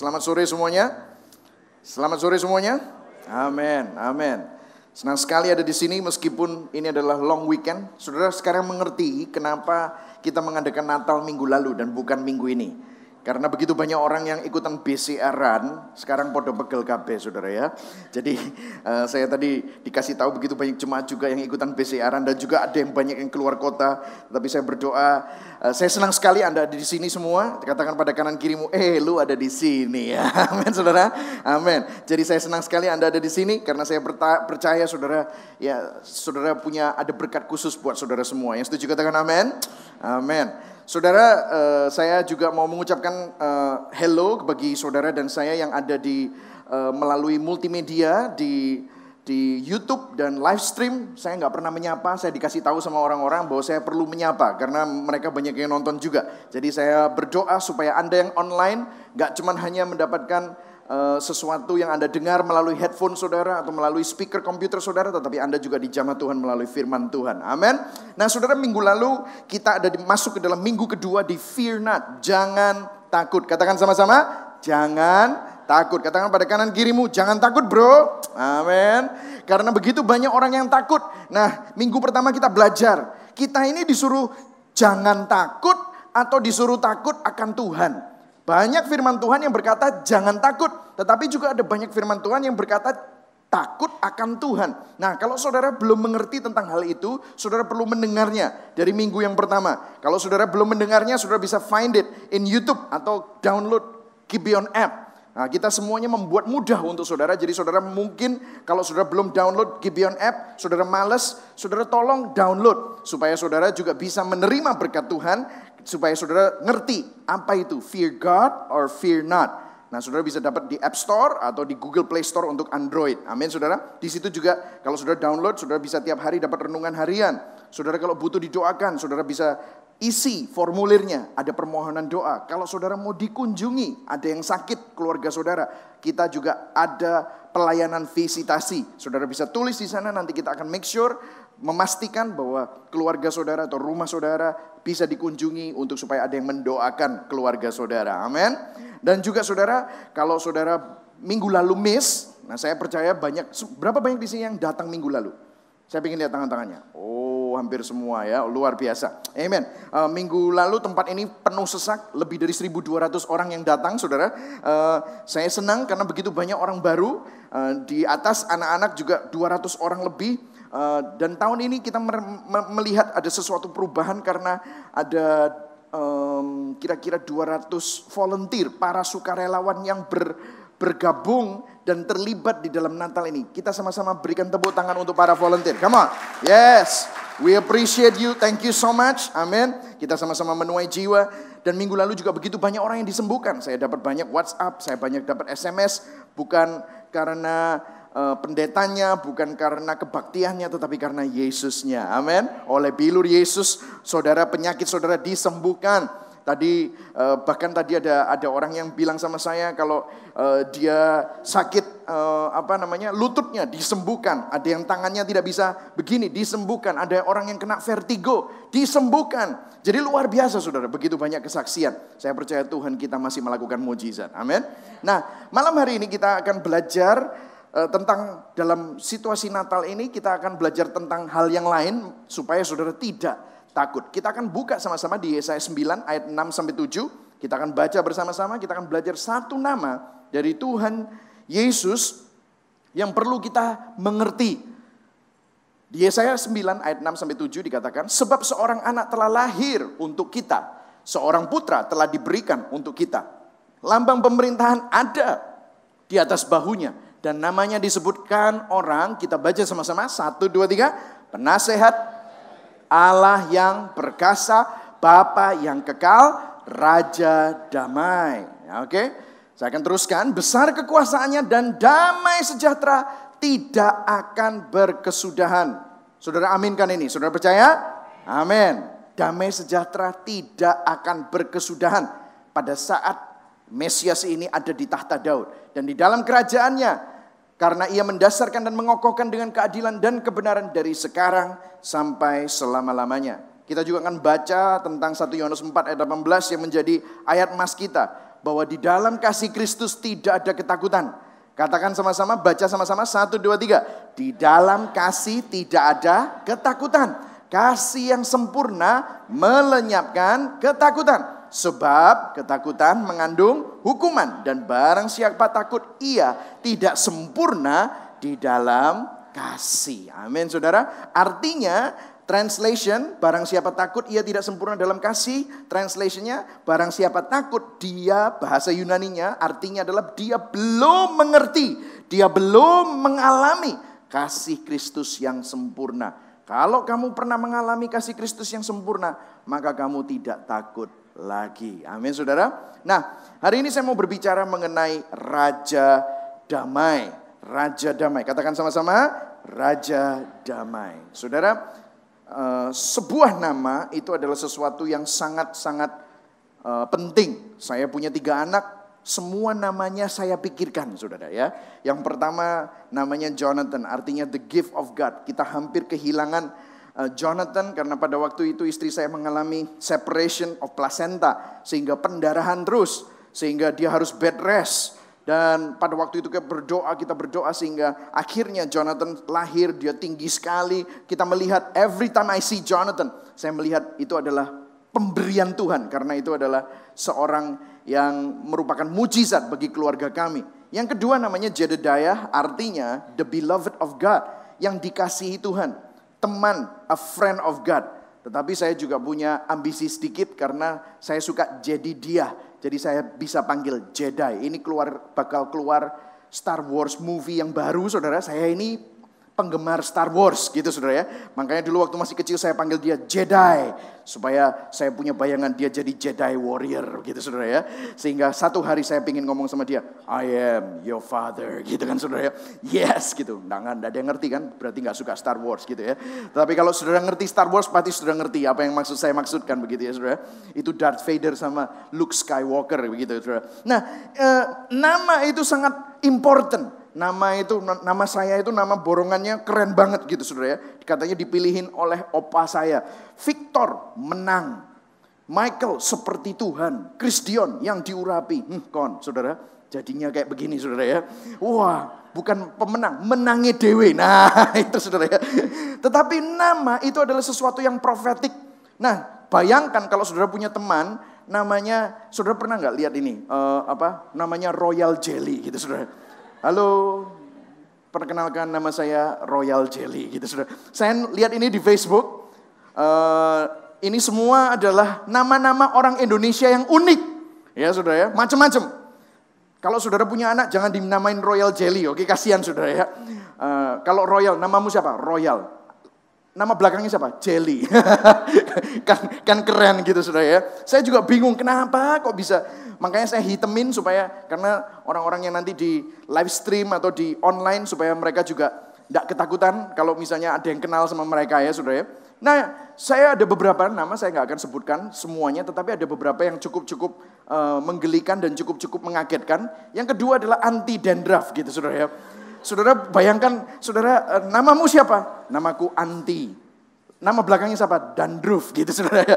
Selamat sore semuanya. Selamat sore semuanya. Amin, amin. Senang sekali ada di sini meskipun ini adalah long weekend. Saudara sekarang mengerti kenapa kita mengadakan Natal minggu lalu dan bukan minggu ini. Karena begitu banyak orang yang ikutan BCR-an, sekarang podo pegel KB saudara ya. Jadi uh, saya tadi dikasih tahu begitu banyak jemaat juga yang ikutan BCR-an dan juga ada yang banyak yang keluar kota. Tapi saya berdoa, uh, saya senang sekali Anda ada di sini semua. Katakan pada kanan kirimu, eh lu ada di sini ya. Amin saudara, amin. Jadi saya senang sekali Anda ada di sini karena saya percaya saudara, ya saudara punya ada berkat khusus buat saudara semua. Yang setuju katakan amin, amin. Saudara, eh, saya juga mau mengucapkan uh, hello bagi saudara dan saya yang ada di eh, melalui multimedia di di YouTube dan live stream. Saya nggak pernah menyapa. Saya dikasih tahu sama orang-orang bahwa saya perlu menyapa karena mereka banyak yang nonton juga. Jadi saya berdoa supaya anda yang online nggak cuman hanya mendapatkan Eh, sesuatu yang Anda dengar melalui headphone saudara atau melalui speaker komputer saudara, tetapi Anda juga dijamah Tuhan melalui firman Tuhan. Amin. Nah saudara minggu lalu kita ada di, masuk ke dalam minggu kedua di Fear Not, jangan takut. Katakan sama-sama, jangan takut. Katakan pada kanan kirimu, jangan takut bro. Amin. Karena begitu banyak orang yang takut. Nah minggu pertama kita belajar, kita ini disuruh jangan takut atau disuruh takut akan Tuhan. Banyak firman Tuhan yang berkata jangan takut. Tetapi juga ada banyak firman Tuhan yang berkata takut akan Tuhan. Nah, kalau saudara belum mengerti tentang hal itu, saudara perlu mendengarnya dari minggu yang pertama. Kalau saudara belum mendengarnya, saudara bisa find it in YouTube atau download Gibeon app. Nah, kita semuanya membuat mudah untuk saudara. Jadi saudara mungkin kalau saudara belum download Gibeon app, saudara males, saudara tolong download supaya saudara juga bisa menerima berkat Tuhan supaya saudara ngerti apa itu fear God or fear not. Nah, saudara bisa dapat di App Store atau di Google Play Store untuk Android. Amin, saudara. Di situ juga kalau saudara download, saudara bisa tiap hari dapat renungan harian. Saudara kalau butuh didoakan, saudara bisa isi formulirnya. Ada permohonan doa. Kalau saudara mau dikunjungi, ada yang sakit keluarga saudara, kita juga ada pelayanan visitasi. Saudara bisa tulis di sana, nanti kita akan make sure memastikan bahwa keluarga saudara atau rumah saudara bisa dikunjungi untuk supaya ada yang mendoakan keluarga saudara. Amin. Dan juga saudara, kalau saudara minggu lalu miss, nah saya percaya banyak berapa banyak di sini yang datang minggu lalu? Saya ingin lihat tangan-tangannya. Oh, hampir semua ya, luar biasa. Amin. Uh, eh, minggu lalu tempat ini penuh sesak, lebih dari 1.200 orang yang datang, saudara. Uh, saya senang karena begitu banyak orang baru. Uh, di atas anak-anak juga 200 orang lebih Eh, dan tahun ini kita melihat ada sesuatu perubahan karena ada um, kira-kira 200 volunteer, para sukarelawan yang ber, bergabung dan terlibat di dalam Natal ini. Kita sama-sama berikan tepuk tangan untuk para volunteer. Come on. Yes. We appreciate you. Thank you so much. Amin. Kita sama-sama menuai jiwa. Dan minggu lalu juga begitu banyak orang yang disembuhkan. Saya dapat banyak WhatsApp, saya banyak dapat SMS. Bukan karena Eh, pendetanya, bukan karena kebaktiannya, tetapi karena Yesusnya. Amin. Oleh bilur Yesus, saudara penyakit saudara disembuhkan. Tadi eh, bahkan tadi ada ada orang yang bilang sama saya kalau eh, dia sakit apa namanya lututnya disembuhkan, ada yang tangannya tidak bisa begini disembuhkan, ada orang yang kena vertigo disembuhkan. Jadi luar biasa saudara, begitu banyak kesaksian. Saya percaya Tuhan kita masih melakukan mujizat. Amin. Nah, malam hari ini kita akan belajar Eh, tentang dalam situasi Natal ini kita akan belajar tentang hal yang lain supaya saudara tidak takut. Kita akan buka sama-sama di Yesaya 9 ayat 6 sampai 7. Kita akan baca bersama-sama, kita akan belajar satu nama dari Tuhan Yesus yang perlu kita mengerti. Di Yesaya 9 ayat 6 sampai 7 dikatakan, sebab seorang anak telah lahir untuk kita, seorang putra telah diberikan untuk kita. Lambang pemerintahan ada di atas bahunya dan namanya disebutkan orang, kita baca sama-sama. Satu, dua, tiga. Penasehat Allah yang perkasa, Bapa yang kekal, Raja damai. Ya, Oke, okay? saya akan teruskan. Besar kekuasaannya dan damai sejahtera tidak akan berkesudahan. Saudara aminkan ini, saudara percaya? Amin. Damai sejahtera tidak akan berkesudahan pada saat Mesias ini ada di tahta Daud. Dan di dalam kerajaannya karena ia mendasarkan dan mengokohkan dengan keadilan dan kebenaran dari sekarang sampai selama-lamanya. Kita juga akan baca tentang 1 Yohanes 4 ayat 18 yang menjadi ayat emas kita. Bahwa di dalam kasih Kristus tidak ada ketakutan. Katakan sama-sama, baca sama-sama, 1, 2, 3. Di dalam kasih tidak ada ketakutan. Kasih yang sempurna melenyapkan ketakutan. Sebab ketakutan mengandung hukuman. Dan barang siapa takut ia tidak sempurna di dalam kasih. Amin saudara. Artinya Translation, barang siapa takut ia tidak sempurna dalam kasih. Translationnya, barang siapa takut dia, bahasa Yunaninya artinya adalah dia belum mengerti. Dia belum mengalami kasih Kristus yang sempurna. Kalau kamu pernah mengalami kasih Kristus yang sempurna, maka kamu tidak takut lagi. Amin saudara. Nah hari ini saya mau berbicara mengenai Raja Damai. Raja Damai. Katakan sama-sama Raja Damai. Saudara eh, sebuah nama itu adalah sesuatu yang sangat-sangat eh, penting. Saya punya tiga anak, semua namanya saya pikirkan saudara ya. Yang pertama namanya Jonathan artinya the gift of God. Kita hampir kehilangan Eh, Jonathan karena pada waktu itu istri saya mengalami separation of placenta sehingga pendarahan terus sehingga dia harus bed rest dan pada waktu itu kita berdoa, kita berdoa sehingga akhirnya Jonathan lahir, dia tinggi sekali. Kita melihat every time I see Jonathan, saya melihat itu adalah pemberian Tuhan karena itu adalah seorang yang merupakan mujizat bagi keluarga kami. Yang kedua namanya Jedediah, artinya the beloved of God, yang dikasihi Tuhan teman, a friend of God. Tetapi saya juga punya ambisi sedikit karena saya suka jadi dia. Jadi saya bisa panggil Jedi. Ini keluar bakal keluar Star Wars movie yang baru saudara. Saya ini penggemar Star Wars gitu saudara ya. Makanya dulu waktu masih kecil saya panggil dia Jedi. Supaya saya punya bayangan dia jadi Jedi Warrior gitu saudara ya. Sehingga satu hari saya ingin ngomong sama dia, I am your father gitu kan saudara ya. Yes gitu, nggak, nggak ada yang ngerti kan berarti nggak suka Star Wars gitu ya. Tapi kalau saudara ngerti Star Wars pasti saudara ngerti apa yang maksud saya maksudkan begitu ya saudara. Ya. Itu Darth Vader sama Luke Skywalker begitu saudara. Nah eh, nama itu sangat important Nama itu nama saya itu nama borongannya keren banget gitu Saudara ya. Katanya dipilihin oleh opa saya. Victor menang. Michael seperti Tuhan, Christian yang diurapi. Hmm, kon, Saudara, jadinya kayak begini Saudara ya. Wah, bukan pemenang, menangi Dewi Nah, itu Saudara ya. Tetapi nama itu adalah sesuatu yang profetik. Nah, bayangkan kalau Saudara punya teman namanya saudara pernah nggak lihat ini uh, apa namanya royal jelly gitu saudara Halo, perkenalkan nama saya Royal Jelly gitu sudah. Saya lihat ini di Facebook. Uh, ini semua adalah nama-nama orang Indonesia yang unik. Ya sudah ya, macam-macam. Kalau saudara punya anak jangan dinamain Royal Jelly, oke kasihan saudara ya. Uh, kalau Royal, namamu siapa? Royal. Nama belakangnya siapa? Jelly. kan, kan keren gitu sudah ya. Saya juga bingung kenapa kok bisa. Makanya saya hitemin supaya karena orang-orang yang nanti di live stream atau di online supaya mereka juga tidak ketakutan kalau misalnya ada yang kenal sama mereka ya sudah ya. Nah saya ada beberapa nama saya nggak akan sebutkan semuanya tetapi ada beberapa yang cukup-cukup uh, menggelikan dan cukup-cukup mengagetkan. Yang kedua adalah anti dandruff gitu sudah ya Saudara bayangkan, saudara, eh, namamu siapa? Namaku Anti. Nama belakangnya siapa? Dandruf gitu saudara ya.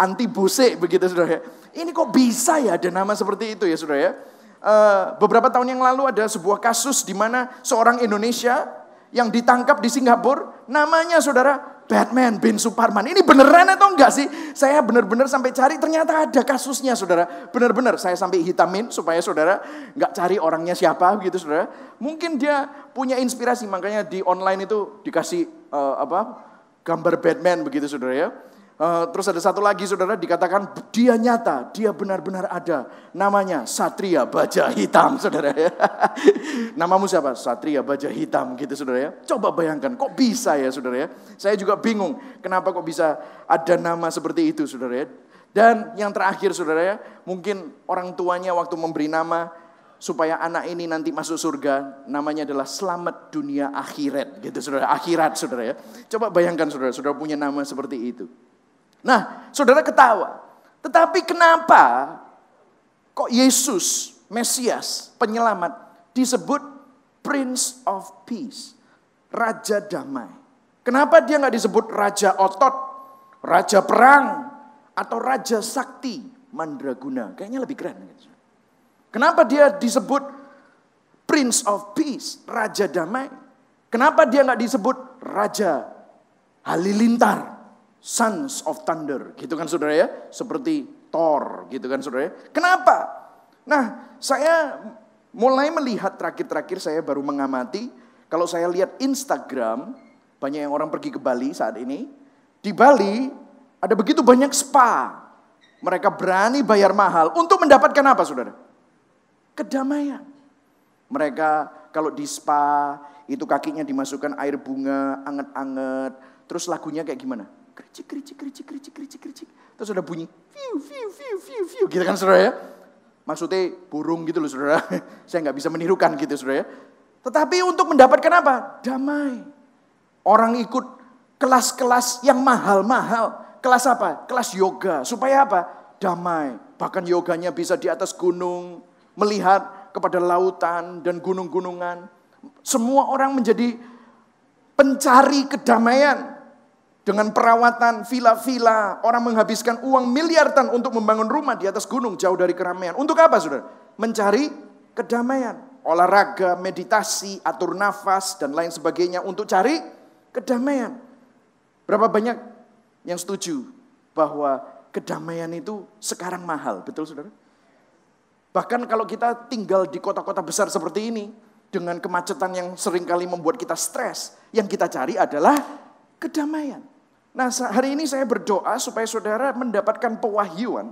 Anti Buse begitu saudara ya. Ini kok bisa ya ada nama seperti itu ya saudara ya. Eh, beberapa tahun yang lalu ada sebuah kasus di mana seorang Indonesia yang ditangkap di Singapura, namanya saudara Batman bin Superman. Ini beneran atau enggak sih? Saya bener-bener sampai cari ternyata ada kasusnya saudara. Bener-bener saya sampai hitamin supaya saudara enggak cari orangnya siapa gitu saudara. Mungkin dia punya inspirasi makanya di online itu dikasih uh, apa gambar Batman begitu saudara ya. Eh, terus ada satu lagi saudara dikatakan dia nyata, dia benar-benar ada. Namanya Satria Baja Hitam saudara ya. Namamu siapa? Satria Baja Hitam gitu saudara ya. Coba bayangkan kok bisa ya saudara ya. Saya juga bingung kenapa kok bisa ada nama seperti itu saudara ya. Dan yang terakhir saudara ya, mungkin orang tuanya waktu memberi nama supaya anak ini nanti masuk surga namanya adalah selamat dunia akhirat gitu saudara akhirat saudara ya coba bayangkan saudara saudara punya nama seperti itu Nah, saudara ketawa. Tetapi kenapa kok Yesus, Mesias, penyelamat disebut Prince of Peace, Raja Damai? Kenapa dia nggak disebut Raja Otot, Raja Perang, atau Raja Sakti Mandraguna? Kayaknya lebih keren. Kenapa dia disebut Prince of Peace, Raja Damai? Kenapa dia nggak disebut Raja Halilintar? sons of thunder, gitu kan saudara ya, seperti Thor, gitu kan saudara ya. Kenapa? Nah, saya mulai melihat terakhir-terakhir saya baru mengamati, kalau saya lihat Instagram, banyak yang orang pergi ke Bali saat ini, di Bali ada begitu banyak spa. Mereka berani bayar mahal untuk mendapatkan apa saudara? Kedamaian. Mereka kalau di spa itu kakinya dimasukkan air bunga, anget-anget. Terus lagunya kayak gimana? Kericik, kericik, kericik, kericik, kericik, kericik. Terus sudah bunyi, view, view, view, view, view. Gitu kan saudara ya? Maksudnya burung gitu loh saudara. Saya nggak bisa menirukan gitu saudara ya. Tetapi untuk mendapatkan apa? Damai. Orang ikut kelas-kelas yang mahal-mahal. Kelas apa? Kelas yoga. Supaya apa? Damai. Bahkan yoganya bisa di atas gunung. Melihat kepada lautan dan gunung-gunungan. Semua orang menjadi pencari kedamaian dengan perawatan, villa-villa, orang menghabiskan uang miliaran untuk membangun rumah di atas gunung jauh dari keramaian. Untuk apa, Saudara? Mencari kedamaian, olahraga, meditasi, atur nafas dan lain sebagainya untuk cari kedamaian. Berapa banyak yang setuju bahwa kedamaian itu sekarang mahal, betul Saudara? Bahkan kalau kita tinggal di kota-kota besar seperti ini, dengan kemacetan yang seringkali membuat kita stres, yang kita cari adalah kedamaian. Nah hari ini saya berdoa supaya saudara mendapatkan pewahyuan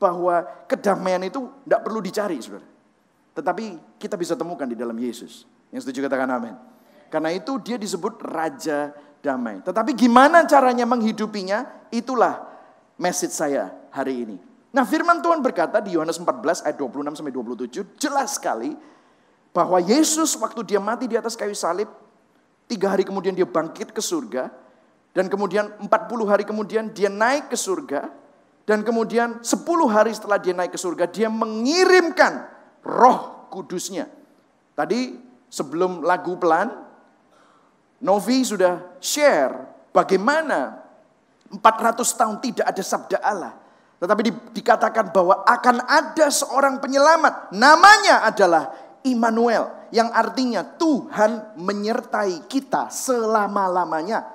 bahwa kedamaian itu tidak perlu dicari saudara. Tetapi kita bisa temukan di dalam Yesus. Yang setuju katakan amin. Karena itu dia disebut Raja Damai. Tetapi gimana caranya menghidupinya itulah message saya hari ini. Nah firman Tuhan berkata di Yohanes 14 ayat 26 sampai 27 jelas sekali bahwa Yesus waktu dia mati di atas kayu salib tiga hari kemudian dia bangkit ke surga dan kemudian 40 hari kemudian dia naik ke surga. Dan kemudian 10 hari setelah dia naik ke surga, dia mengirimkan roh kudusnya. Tadi sebelum lagu pelan, Novi sudah share bagaimana 400 tahun tidak ada sabda Allah. Tetapi di, dikatakan bahwa akan ada seorang penyelamat. Namanya adalah Immanuel. Yang artinya Tuhan menyertai kita selama-lamanya.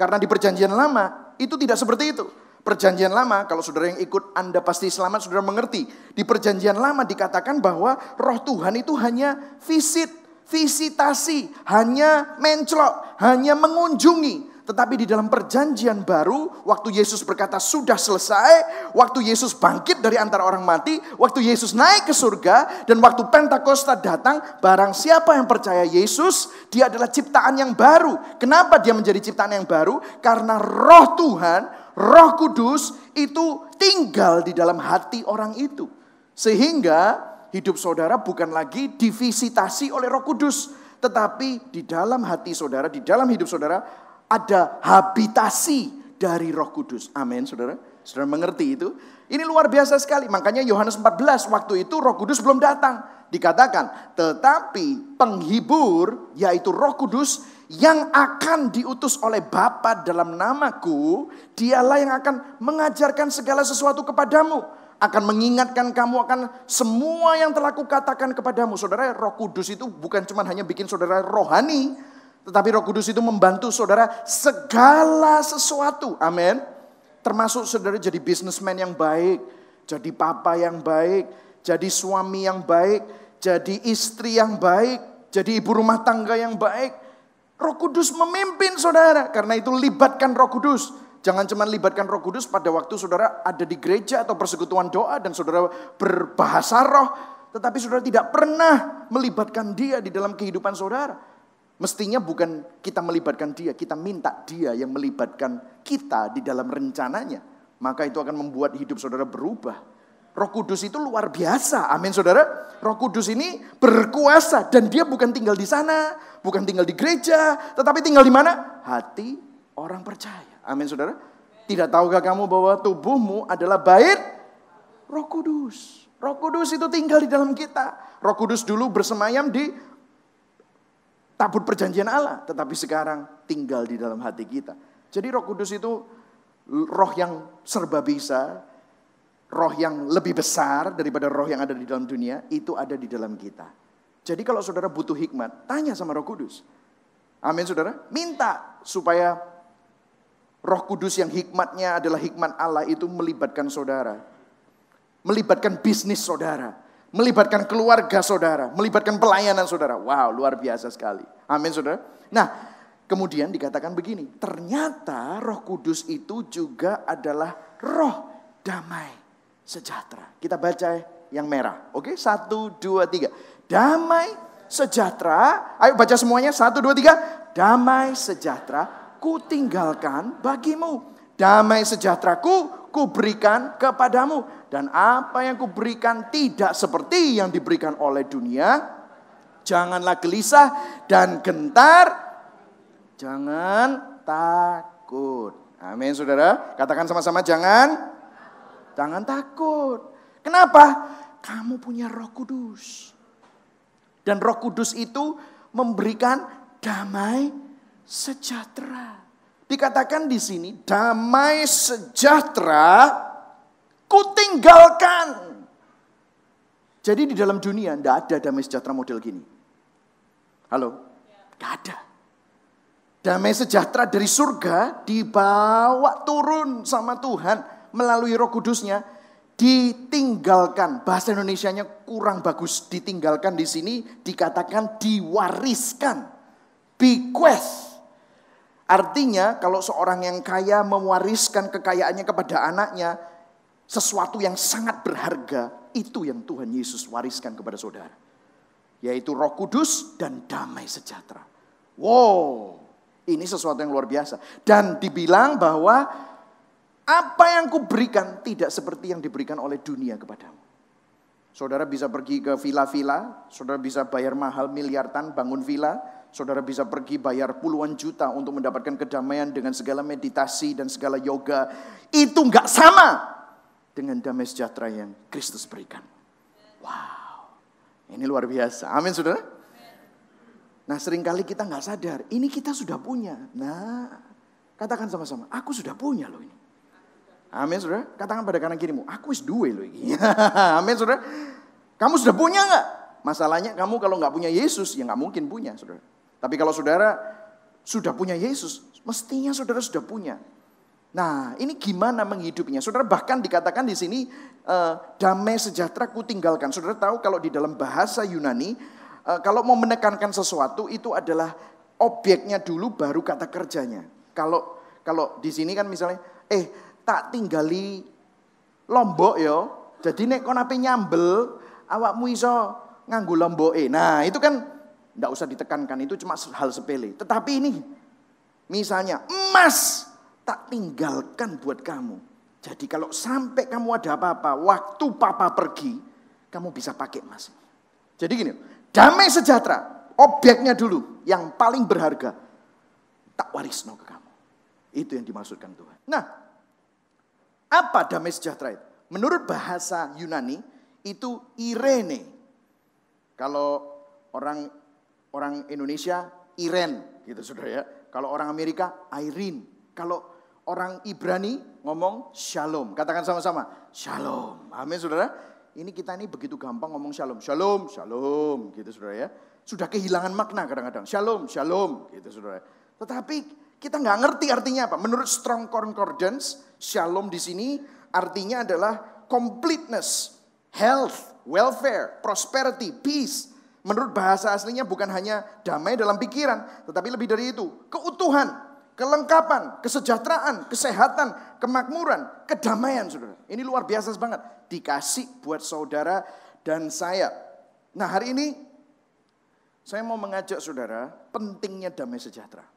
Karena di perjanjian lama itu tidak seperti itu. Perjanjian lama, kalau saudara yang ikut Anda pasti selamat, saudara mengerti. Di perjanjian lama dikatakan bahwa roh Tuhan itu hanya visit, visitasi, hanya menclok, hanya mengunjungi. Tetapi di dalam perjanjian baru, waktu Yesus berkata sudah selesai, waktu Yesus bangkit dari antara orang mati, waktu Yesus naik ke surga, dan waktu Pentakosta datang, barang siapa yang percaya Yesus, dia adalah ciptaan yang baru. Kenapa dia menjadi ciptaan yang baru? Karena roh Tuhan, roh kudus itu tinggal di dalam hati orang itu. Sehingga hidup saudara bukan lagi divisitasi oleh roh kudus. Tetapi di dalam hati saudara, di dalam hidup saudara ada habitasi dari Roh Kudus. Amin, Saudara. Saudara mengerti itu? Ini luar biasa sekali. Makanya Yohanes 14 waktu itu Roh Kudus belum datang. Dikatakan, tetapi penghibur yaitu Roh Kudus yang akan diutus oleh Bapa dalam namaku, dialah yang akan mengajarkan segala sesuatu kepadamu, akan mengingatkan kamu akan semua yang telah kukatakan kepadamu. Saudara, Roh Kudus itu bukan cuma hanya bikin saudara rohani, tetapi Roh Kudus itu membantu saudara segala sesuatu. Amin. Termasuk saudara jadi bisnismen yang baik, jadi papa yang baik, jadi suami yang baik, jadi istri yang baik, jadi ibu rumah tangga yang baik. Roh Kudus memimpin saudara. Karena itu libatkan Roh Kudus. Jangan cuman libatkan Roh Kudus pada waktu saudara ada di gereja atau persekutuan doa dan saudara berbahasa roh, tetapi saudara tidak pernah melibatkan dia di dalam kehidupan saudara. Mestinya bukan kita melibatkan dia, kita minta dia yang melibatkan kita di dalam rencananya. Maka itu akan membuat hidup saudara berubah. Roh Kudus itu luar biasa. Amin saudara. Roh Kudus ini berkuasa dan dia bukan tinggal di sana, bukan tinggal di gereja, tetapi tinggal di mana? Hati orang percaya. Amin saudara. Tidak tahukah kamu bahwa tubuhmu adalah bait Roh Kudus. Roh Kudus itu tinggal di dalam kita. Roh Kudus dulu bersemayam di tabut perjanjian Allah, tetapi sekarang tinggal di dalam hati kita. Jadi Roh Kudus itu roh yang serba bisa, roh yang lebih besar daripada roh yang ada di dalam dunia, itu ada di dalam kita. Jadi kalau saudara butuh hikmat, tanya sama Roh Kudus. Amin saudara, minta supaya Roh Kudus yang hikmatnya adalah hikmat Allah itu melibatkan saudara. Melibatkan bisnis saudara melibatkan keluarga saudara, melibatkan pelayanan saudara. Wow, luar biasa sekali. Amin, saudara. Nah, kemudian dikatakan begini, ternyata Roh Kudus itu juga adalah roh damai sejahtera. Kita baca yang merah. Oke, satu, dua, tiga. Damai sejahtera. Ayo baca semuanya. Satu, dua, tiga. Damai sejahtera kutinggalkan bagimu Damai sejahteraku kuberikan kepadamu. Dan apa yang kuberikan tidak seperti yang diberikan oleh dunia. Janganlah gelisah dan gentar. Jangan takut. Amin saudara. Katakan sama-sama jangan. Jangan takut. Kenapa? Kamu punya roh kudus. Dan roh kudus itu memberikan damai sejahtera. Dikatakan di sini damai sejahtera kutinggalkan. Jadi di dalam dunia tidak ada damai sejahtera model gini. Halo? Tidak ada. Damai sejahtera dari surga dibawa turun sama Tuhan melalui roh kudusnya. Ditinggalkan. Bahasa Indonesianya kurang bagus. Ditinggalkan di sini dikatakan diwariskan. Bequest Artinya kalau seorang yang kaya mewariskan kekayaannya kepada anaknya, sesuatu yang sangat berharga itu yang Tuhan Yesus wariskan kepada saudara. Yaitu roh kudus dan damai sejahtera. Wow, ini sesuatu yang luar biasa. Dan dibilang bahwa apa yang kuberikan tidak seperti yang diberikan oleh dunia kepadamu. Saudara bisa pergi ke villa-villa, saudara bisa bayar mahal miliaran bangun villa, Saudara bisa pergi bayar puluhan juta untuk mendapatkan kedamaian dengan segala meditasi dan segala yoga. Itu nggak sama dengan damai sejahtera yang Kristus berikan. Wow, ini luar biasa. Amin, saudara. Nah, seringkali kita nggak sadar, ini kita sudah punya. Nah, katakan sama-sama, aku sudah punya loh ini. Amin, saudara. Katakan pada kanan kirimu, aku is due loh ini. Amin, saudara. Kamu sudah punya nggak? Masalahnya kamu kalau nggak punya Yesus, ya nggak mungkin punya, saudara. Tapi kalau saudara sudah punya Yesus, mestinya saudara sudah punya. Nah, ini gimana menghidupinya? Saudara bahkan dikatakan di sini uh, damai sejahtera ku tinggalkan. Saudara tahu kalau di dalam bahasa Yunani, uh, kalau mau menekankan sesuatu itu adalah objeknya dulu baru kata kerjanya. Kalau kalau di sini kan misalnya, eh tak tinggali lombok yo. Jadi nek kon nyambel, awakmu iso nganggo lomboke. Nah, itu kan tidak usah ditekankan, itu cuma hal sepele. Tetapi ini, misalnya emas tak tinggalkan buat kamu. Jadi kalau sampai kamu ada apa-apa, waktu papa pergi, kamu bisa pakai emas. Jadi gini, damai sejahtera, objeknya dulu, yang paling berharga, tak warisno ke kamu. Itu yang dimaksudkan Tuhan. Nah, apa damai sejahtera itu? Menurut bahasa Yunani, itu Irene. Kalau orang Orang Indonesia Iren gitu saudara ya. Kalau orang Amerika Irene. Kalau orang Ibrani ngomong Shalom. Katakan sama-sama Shalom. Amin ya, saudara. Ini kita ini begitu gampang ngomong Shalom. Shalom, Shalom gitu saudara ya. Sudah kehilangan makna kadang-kadang. Shalom, Shalom gitu saudara. Tetapi kita nggak ngerti artinya apa. Menurut Strong Concordance, Shalom di sini artinya adalah completeness, health, welfare, prosperity, peace, Menurut bahasa aslinya bukan hanya damai dalam pikiran, tetapi lebih dari itu, keutuhan, kelengkapan, kesejahteraan, kesehatan, kemakmuran, kedamaian Saudara. Ini luar biasa banget, dikasih buat saudara dan saya. Nah, hari ini saya mau mengajak saudara pentingnya damai sejahtera.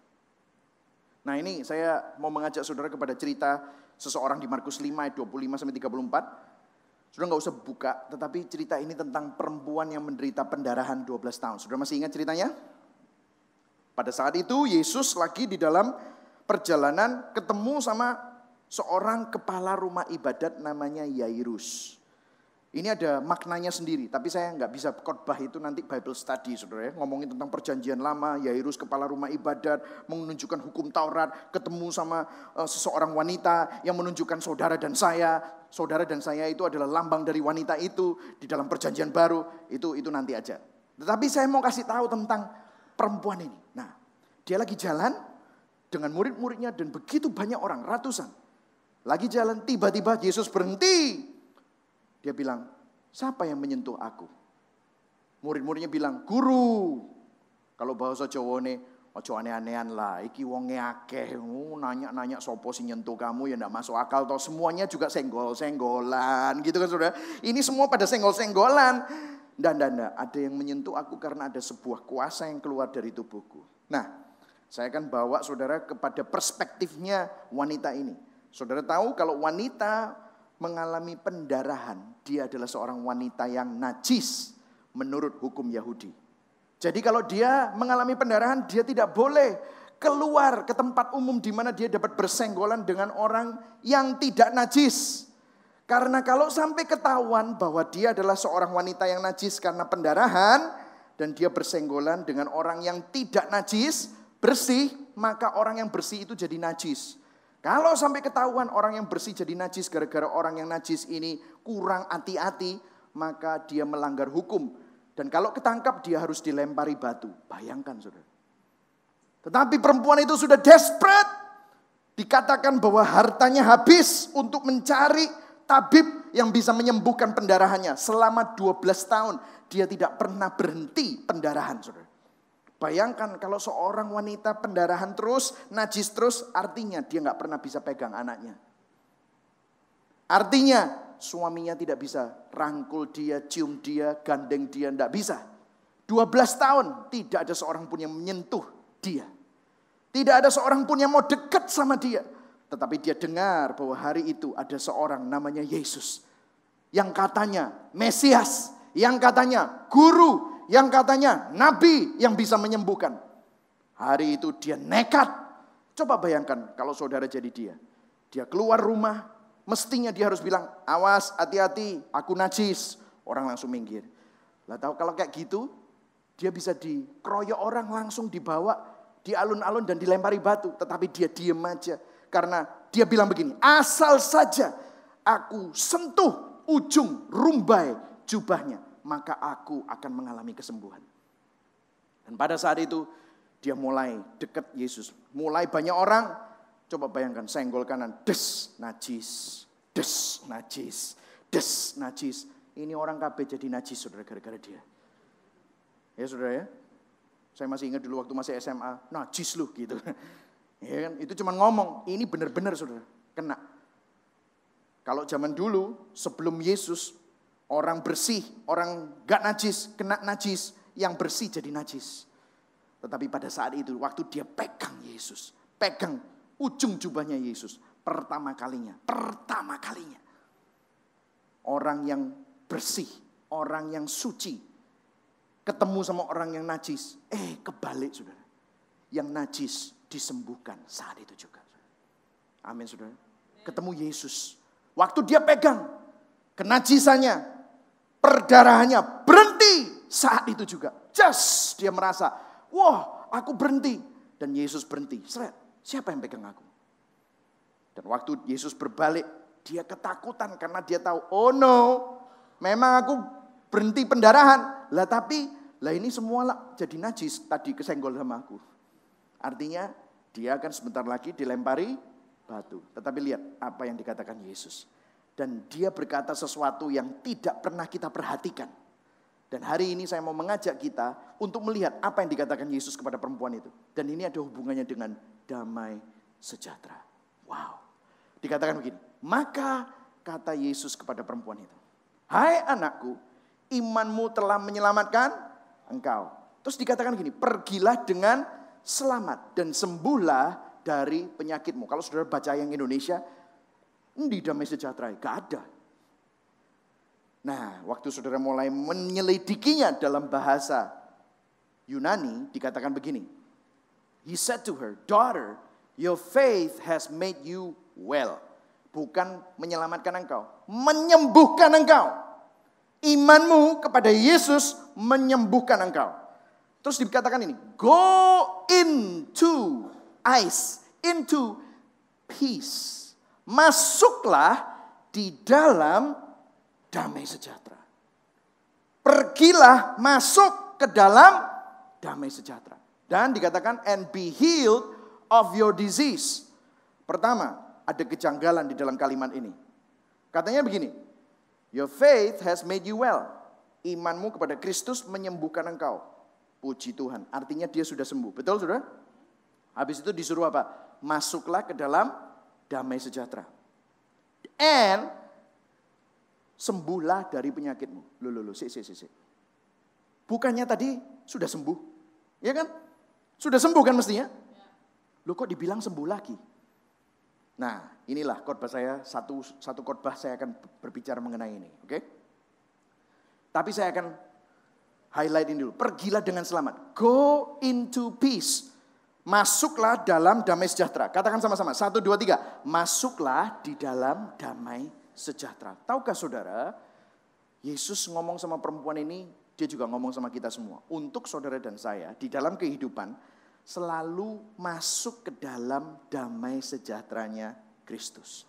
Nah, ini saya mau mengajak saudara kepada cerita seseorang di Markus 5 ayat 25 sampai 34 sudah nggak usah buka, tetapi cerita ini tentang perempuan yang menderita pendarahan 12 tahun. Sudah masih ingat ceritanya? Pada saat itu Yesus lagi di dalam perjalanan ketemu sama seorang kepala rumah ibadat namanya Yairus. Ini ada maknanya sendiri, tapi saya nggak bisa khotbah itu nanti Bible study, saudara. Ya. Ngomongin tentang perjanjian lama, Yairus kepala rumah ibadat, menunjukkan hukum Taurat, ketemu sama uh, seseorang wanita yang menunjukkan saudara dan saya. Saudara dan saya itu adalah lambang dari wanita itu di dalam perjanjian baru, itu itu nanti aja. Tetapi saya mau kasih tahu tentang perempuan ini. Nah, dia lagi jalan dengan murid-muridnya dan begitu banyak orang, ratusan. Lagi jalan, tiba-tiba Yesus berhenti dia bilang, siapa yang menyentuh aku? Murid-muridnya bilang, guru. Kalau bahasa Jawa ini, ojo aneh-anehan lah, iki wonge akeh, uh, nanya-nanya sopo sih nyentuh kamu ya ndak masuk akal toh semuanya juga senggol-senggolan gitu kan saudara. Ini semua pada senggol-senggolan. Dan, dan, dan, ada yang menyentuh aku karena ada sebuah kuasa yang keluar dari tubuhku. Nah, saya akan bawa saudara kepada perspektifnya wanita ini. Saudara tahu kalau wanita mengalami pendarahan. Dia adalah seorang wanita yang najis menurut hukum Yahudi. Jadi kalau dia mengalami pendarahan, dia tidak boleh keluar ke tempat umum di mana dia dapat bersenggolan dengan orang yang tidak najis. Karena kalau sampai ketahuan bahwa dia adalah seorang wanita yang najis karena pendarahan dan dia bersenggolan dengan orang yang tidak najis, bersih, maka orang yang bersih itu jadi najis. Kalau sampai ketahuan orang yang bersih jadi najis gara-gara orang yang najis ini kurang hati-hati, maka dia melanggar hukum. Dan kalau ketangkap dia harus dilempari batu. Bayangkan saudara. Tetapi perempuan itu sudah desperate. Dikatakan bahwa hartanya habis untuk mencari tabib yang bisa menyembuhkan pendarahannya. Selama 12 tahun dia tidak pernah berhenti pendarahan saudara. Bayangkan kalau seorang wanita pendarahan terus, najis terus, artinya dia nggak pernah bisa pegang anaknya. Artinya suaminya tidak bisa rangkul dia, cium dia, gandeng dia, tidak bisa. 12 tahun tidak ada seorang pun yang menyentuh dia. Tidak ada seorang pun yang mau dekat sama dia. Tetapi dia dengar bahwa hari itu ada seorang namanya Yesus. Yang katanya Mesias, yang katanya guru, yang katanya nabi yang bisa menyembuhkan. Hari itu dia nekat. Coba bayangkan kalau saudara jadi dia. Dia keluar rumah, mestinya dia harus bilang, awas hati-hati, aku najis. Orang langsung minggir. Lah tahu kalau kayak gitu, dia bisa dikeroyok orang langsung dibawa di alun-alun dan dilempari batu. Tetapi dia diem aja. Karena dia bilang begini, asal saja aku sentuh ujung rumbai jubahnya maka aku akan mengalami kesembuhan. Dan pada saat itu dia mulai dekat Yesus. Mulai banyak orang, coba bayangkan senggol kanan, des najis, des najis, des najis. Ini orang KB jadi najis saudara gara-gara dia. Ya saudara ya, saya masih ingat dulu waktu masih SMA, najis lu gitu. Ya kan? Itu cuma ngomong, ini benar-benar saudara, kena. Kalau zaman dulu sebelum Yesus Orang bersih, orang gak najis, kena najis. Yang bersih jadi najis. Tetapi pada saat itu, waktu dia pegang Yesus. Pegang ujung jubahnya Yesus. Pertama kalinya, pertama kalinya. Orang yang bersih, orang yang suci. Ketemu sama orang yang najis. Eh kebalik saudara. Yang najis disembuhkan saat itu juga. Amin saudara. Ketemu Yesus. Waktu dia pegang kenajisannya, Perdarahannya berhenti saat itu juga. Just dia merasa, wah aku berhenti. Dan Yesus berhenti. Seret, siapa yang pegang aku? Dan waktu Yesus berbalik, dia ketakutan karena dia tahu, oh no, memang aku berhenti pendarahan. Lah tapi, lah ini semua lah jadi najis tadi kesenggol sama aku. Artinya dia akan sebentar lagi dilempari batu. Tetapi lihat apa yang dikatakan Yesus. Dan dia berkata sesuatu yang tidak pernah kita perhatikan. Dan hari ini saya mau mengajak kita untuk melihat apa yang dikatakan Yesus kepada perempuan itu. Dan ini ada hubungannya dengan damai sejahtera. Wow. Dikatakan begini, maka kata Yesus kepada perempuan itu. Hai anakku, imanmu telah menyelamatkan engkau. Terus dikatakan gini, pergilah dengan selamat dan sembuhlah dari penyakitmu. Kalau saudara baca yang Indonesia, di damai sejahtera, ya? gak ada. Nah, waktu saudara mulai menyelidikinya dalam bahasa Yunani, dikatakan begini. He said to her, daughter, your faith has made you well. Bukan menyelamatkan engkau, menyembuhkan engkau. Imanmu kepada Yesus menyembuhkan engkau. Terus dikatakan ini, go into ice, into peace masuklah di dalam damai sejahtera. Pergilah masuk ke dalam damai sejahtera. Dan dikatakan and be healed of your disease. Pertama, ada kejanggalan di dalam kalimat ini. Katanya begini, your faith has made you well. Imanmu kepada Kristus menyembuhkan engkau. Puji Tuhan, artinya dia sudah sembuh. Betul sudah? Habis itu disuruh apa? Masuklah ke dalam damai sejahtera. And sembuhlah dari penyakitmu. Lululusi, lo lo, si, si, si, si. Bukannya tadi sudah sembuh. Ya kan? Sudah sembuh kan mestinya? Lu kok dibilang sembuh lagi? Nah, inilah khotbah saya, satu satu khotbah saya akan berbicara mengenai ini, oke? Okay? Tapi saya akan highlight ini dulu. Pergilah dengan selamat. Go into peace Masuklah dalam damai sejahtera. Katakan sama-sama. Satu, dua, tiga. Masuklah di dalam damai sejahtera. Tahukah saudara, Yesus ngomong sama perempuan ini, dia juga ngomong sama kita semua. Untuk saudara dan saya, di dalam kehidupan, selalu masuk ke dalam damai sejahteranya Kristus.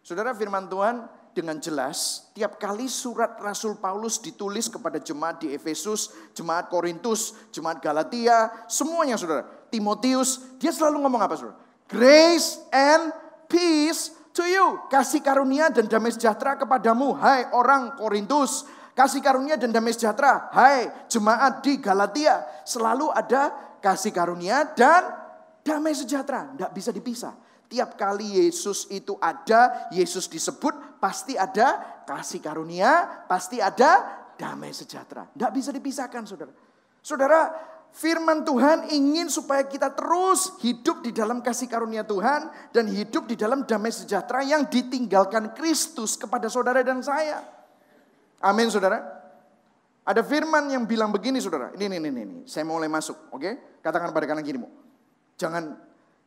Saudara firman Tuhan dengan jelas, tiap kali surat Rasul Paulus ditulis kepada jemaat di Efesus, jemaat Korintus, jemaat Galatia, semuanya saudara. Timotius, dia selalu ngomong apa Saudara? Grace and peace to you. Kasih karunia dan damai sejahtera kepadamu, hai orang Korintus. Kasih karunia dan damai sejahtera, hai jemaat di Galatia. Selalu ada kasih karunia dan damai sejahtera. Tidak bisa dipisah. Tiap kali Yesus itu ada, Yesus disebut, pasti ada kasih karunia, pasti ada damai sejahtera. Tidak bisa dipisahkan saudara. Saudara, Firman Tuhan ingin supaya kita terus hidup di dalam kasih karunia Tuhan dan hidup di dalam damai sejahtera yang ditinggalkan Kristus kepada saudara dan saya. Amin, saudara. Ada firman yang bilang begini, saudara. Ini, ini, ini, ini. Saya mulai masuk, oke? Okay? Katakan pada kanan kirimu. Jangan,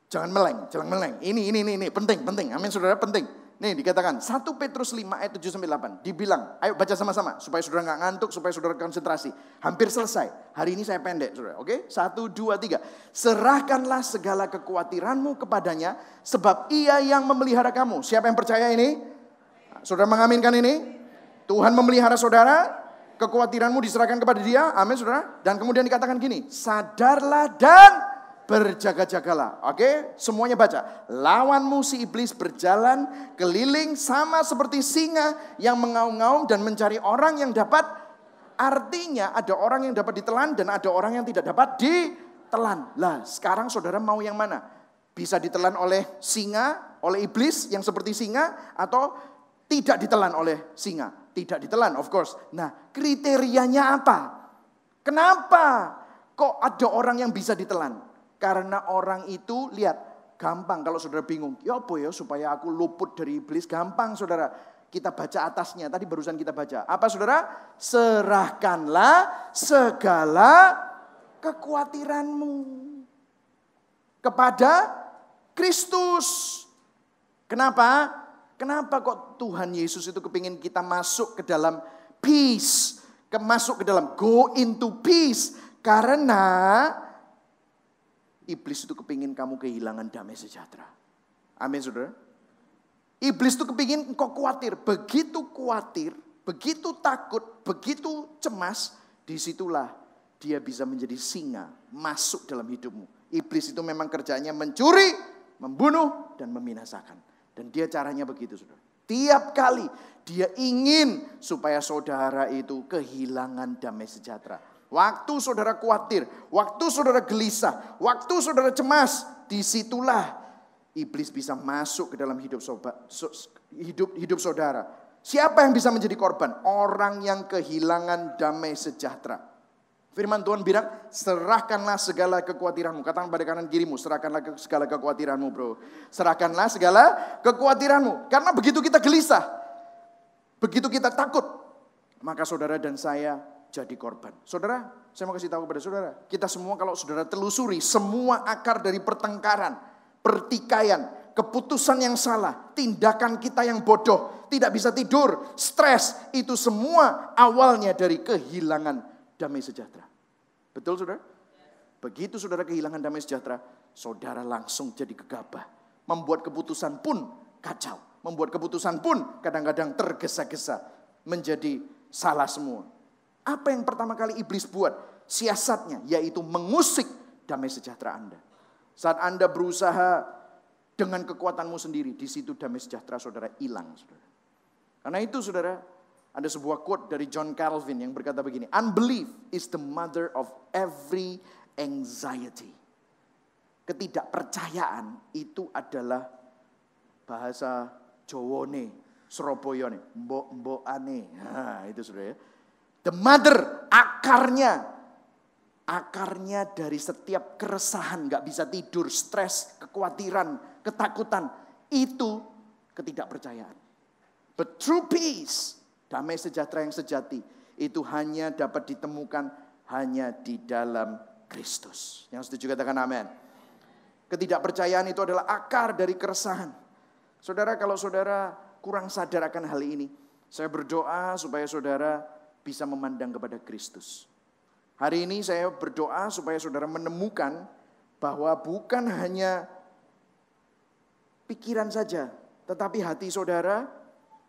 jangan meleng, jangan meleng. Ini, ini, ini, ini. Penting, penting. Amin, saudara, penting. Nih dikatakan 1 Petrus 5 ayat 7 sampai 8 dibilang, ayo baca sama-sama supaya saudara nggak ngantuk, supaya saudara konsentrasi. Hampir selesai. Hari ini saya pendek, Saudara. Oke? 1 2 3. Serahkanlah segala kekhawatiranmu kepadanya sebab Ia yang memelihara kamu. Siapa yang percaya ini? Saudara mengaminkan ini? Tuhan memelihara saudara, kekhawatiranmu diserahkan kepada Dia. Amin, Saudara. Dan kemudian dikatakan gini, sadarlah dan berjaga-jagalah. Oke, okay? semuanya baca. Lawan musi iblis berjalan keliling sama seperti singa yang mengaum-ngaum dan mencari orang yang dapat. Artinya ada orang yang dapat ditelan dan ada orang yang tidak dapat ditelan. Lah, sekarang saudara mau yang mana? Bisa ditelan oleh singa, oleh iblis yang seperti singa atau tidak ditelan oleh singa? Tidak ditelan, of course. Nah, kriterianya apa? Kenapa kok ada orang yang bisa ditelan? Karena orang itu, lihat, gampang kalau saudara bingung. Ya apa ya supaya aku luput dari iblis, gampang saudara. Kita baca atasnya, tadi barusan kita baca. Apa saudara? Serahkanlah segala kekhawatiranmu kepada Kristus. Kenapa? Kenapa kok Tuhan Yesus itu kepingin kita masuk ke dalam peace, ke masuk ke dalam go into peace? Karena Iblis itu kepingin kamu kehilangan damai sejahtera. Amin saudara. Iblis itu kepingin engkau khawatir. Begitu khawatir, begitu takut, begitu cemas, disitulah dia bisa menjadi singa masuk dalam hidupmu. Iblis itu memang kerjanya mencuri, membunuh, dan membinasakan. Dan dia caranya begitu saudara. Tiap kali dia ingin supaya saudara itu kehilangan damai sejahtera. Waktu saudara khawatir, waktu saudara gelisah, waktu saudara cemas, disitulah iblis bisa masuk ke dalam hidup so, hidup hidup saudara. Siapa yang bisa menjadi korban? Orang yang kehilangan damai sejahtera. Firman Tuhan bilang, serahkanlah segala kekhawatiranmu. Katakan pada kanan kirimu, serahkanlah segala kekhawatiranmu bro. Serahkanlah segala kekhawatiranmu. Karena begitu kita gelisah, begitu kita takut, maka saudara dan saya jadi korban. Saudara, saya mau kasih tahu kepada saudara, kita semua kalau saudara telusuri semua akar dari pertengkaran, pertikaian, keputusan yang salah, tindakan kita yang bodoh, tidak bisa tidur, stres, itu semua awalnya dari kehilangan damai sejahtera. Betul saudara? Begitu saudara kehilangan damai sejahtera, saudara langsung jadi gegabah. Membuat keputusan pun kacau. Membuat keputusan pun kadang-kadang tergesa-gesa menjadi salah semua. Apa yang pertama kali iblis buat? Siasatnya yaitu mengusik damai sejahtera Anda. Saat Anda berusaha dengan kekuatanmu sendiri, di situ damai sejahtera saudara hilang. Saudara. Karena itu saudara, ada sebuah quote dari John Calvin yang berkata begini, Unbelief is the mother of every anxiety. Ketidakpercayaan itu adalah bahasa Jowone, Surabayane, mbok-mbokane. Nah, itu Saudara. ya. The mother, akarnya. Akarnya dari setiap keresahan, gak bisa tidur, stres, kekhawatiran, ketakutan. Itu ketidakpercayaan. But true peace, damai sejahtera yang sejati, itu hanya dapat ditemukan hanya di dalam Kristus. Yang setuju katakan amin. Ketidakpercayaan itu adalah akar dari keresahan. Saudara, kalau saudara kurang sadar akan hal ini, saya berdoa supaya saudara bisa memandang kepada Kristus. Hari ini saya berdoa supaya saudara menemukan bahwa bukan hanya pikiran saja, tetapi hati saudara